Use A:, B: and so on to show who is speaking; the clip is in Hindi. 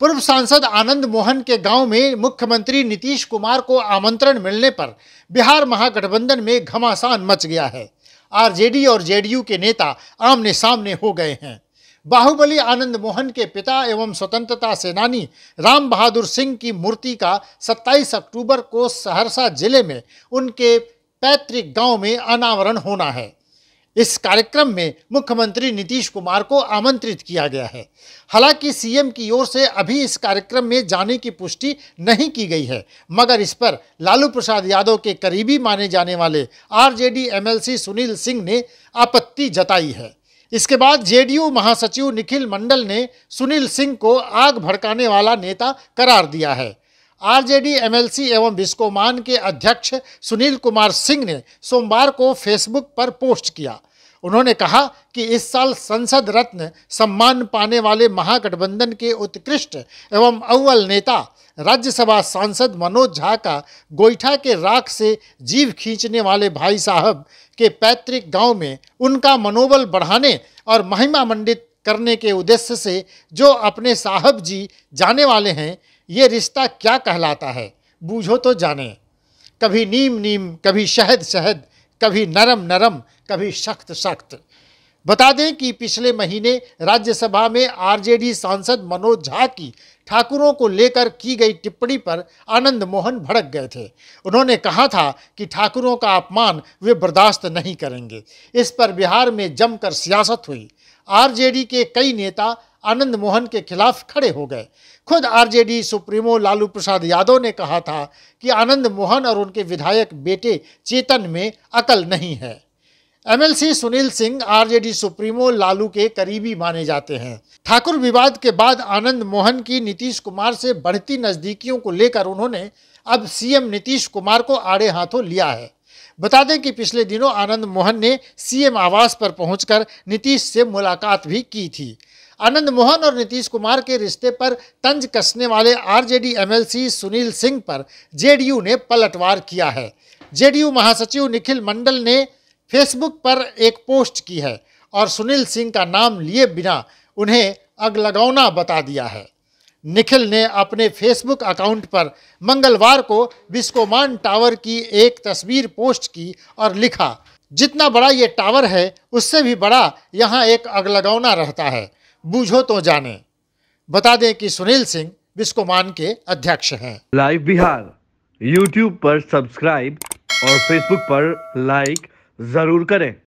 A: पूर्व सांसद आनंद मोहन के गांव में मुख्यमंत्री नीतीश कुमार को आमंत्रण मिलने पर बिहार महागठबंधन में घमासान मच गया है आरजेडी और जेडीयू के नेता आमने सामने हो गए हैं बाहुबली आनंद मोहन के पिता एवं स्वतंत्रता सेनानी राम बहादुर सिंह की मूर्ति का 27 अक्टूबर को सहरसा जिले में उनके पैतृक गांव में अनावरण होना है इस कार्यक्रम में मुख्यमंत्री नीतीश कुमार को आमंत्रित किया गया है हालांकि सीएम की ओर से अभी इस कार्यक्रम में जाने की पुष्टि नहीं की गई है मगर इस पर लालू प्रसाद यादव के करीबी माने जाने वाले आरजेडी एमएलसी सुनील सिंह ने आपत्ति जताई है इसके बाद जेडीयू महासचिव निखिल मंडल ने सुनील सिंह को आग भड़काने वाला नेता करार दिया है आरजेडी एमएलसी एवं बिस्कोमान के अध्यक्ष सुनील कुमार सिंह ने सोमवार को फेसबुक पर पोस्ट किया उन्होंने कहा कि इस साल संसद रत्न सम्मान पाने वाले महागठबंधन के उत्कृष्ट एवं अव्वल नेता राज्यसभा सांसद मनोज झा का गोईठा के राख से जीव खींचने वाले भाई साहब के पैतृक गांव में उनका मनोबल बढ़ाने और महिमा मंडित करने के उद्देश्य से जो अपने साहब जी जाने वाले हैं ये रिश्ता क्या कहलाता है बूझो तो जाने कभी नीम नीम कभी शहद शहद कभी नरम नरम कभी सख्त सख्त बता दें कि पिछले महीने राज्यसभा में आरजेडी सांसद मनोज झा की ठाकुरों को लेकर की गई टिप्पणी पर आनंद मोहन भड़क गए थे उन्होंने कहा था कि ठाकुरों का अपमान वे बर्दाश्त नहीं करेंगे इस पर बिहार में जमकर सियासत हुई आरजेडी के कई नेता आनंद मोहन के खिलाफ खड़े हो गए खुद आरजेडी सुप्रीमो लालू प्रसाद यादव ने कहा था कि आनंद मोहन और उनके विधायक बेटे चेतन में अकल नहीं है MLC Sunil Singh RJD supremo Lalu के करीबी माने जाते हैं ठाकुर विवाद के बाद आनंद मोहन की नीतीश कुमार से बढ़ती नजदीकियों को लेकर उन्होंने अब सीएम नीतीश कुमार को आड़े हाथों लिया है बता दें कि पिछले दिनों आनंद मोहन ने सीएम आवास पर पहुंचकर नीतीश से मुलाकात भी की थी आनंद मोहन और नीतीश कुमार के रिश्ते पर तंज कसने वाले आरजेडी एमएलसी सुनील सिंह पर जेडीयू ने पलटवार किया है जेडीयू महासचिव निखिल मंडल ने फेसबुक पर एक पोस्ट की है और सुनील सिंह का नाम लिए बिना उन्हें अगलगौना बता दिया है निखिल ने अपने फेसबुक अकाउंट पर मंगलवार को बिस्कोमान टावर की एक तस्वीर पोस्ट की और लिखा जितना बड़ा ये टावर है उससे भी बड़ा यहाँ एक अगलगौना रहता है बूझो तो जाने बता दें कि सुनील सिंह बिस्कोमान के अध्यक्ष हैं लाइव बिहार यूट्यूब पर सब्सक्राइब और फेसबुक पर लाइक ज़रूर करें